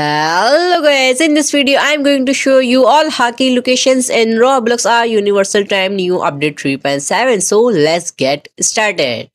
Hello guys, in this video I am going to show you all hockey locations in Roblox are Universal Time new update 3.7 so let's get started.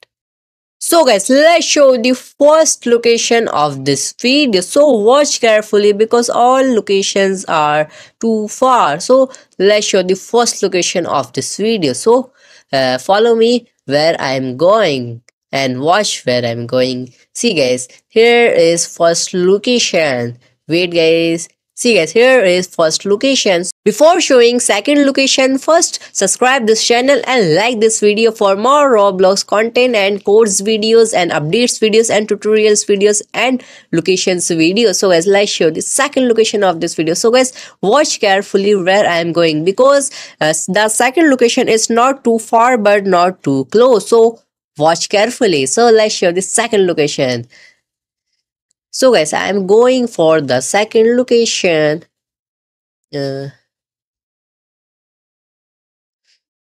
So guys, let's show the first location of this video. So watch carefully because all locations are too far. So let's show the first location of this video. So uh, follow me where I am going and watch where I'm going. See guys, here is first location. Wait guys, see guys here is first location. Before showing second location first, subscribe this channel and like this video for more Roblox content and course videos and updates videos and tutorials videos and locations videos. So as let's show the second location of this video. So guys watch carefully where I am going because uh, the second location is not too far but not too close. So watch carefully. So let's show the second location so guys i am going for the second location uh,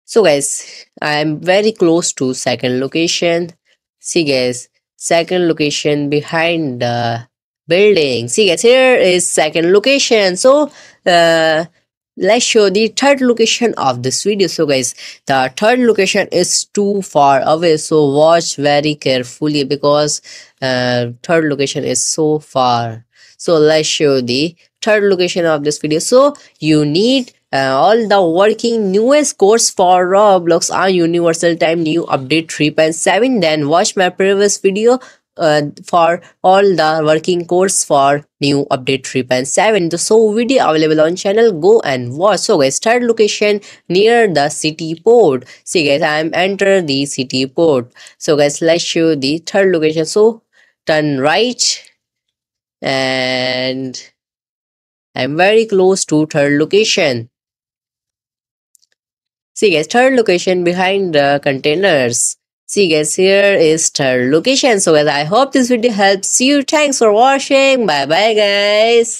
so guys i am very close to second location see guys second location behind the building see guys here is second location so uh, let's show the third location of this video so guys the third location is too far away so watch very carefully because uh, third location is so far so let's show the third location of this video so you need uh, all the working newest course for roblox on universal time new update 3.7 then watch my previous video uh, for all the working course for new update 3.7 so video available on channel go and watch so guys third location near the city port see guys i am enter the city port so guys let's show the third location so turn right and i'm very close to third location see guys third location behind the containers See guys, here is her location. So guys, I hope this video helps you. Thanks for watching. Bye bye guys.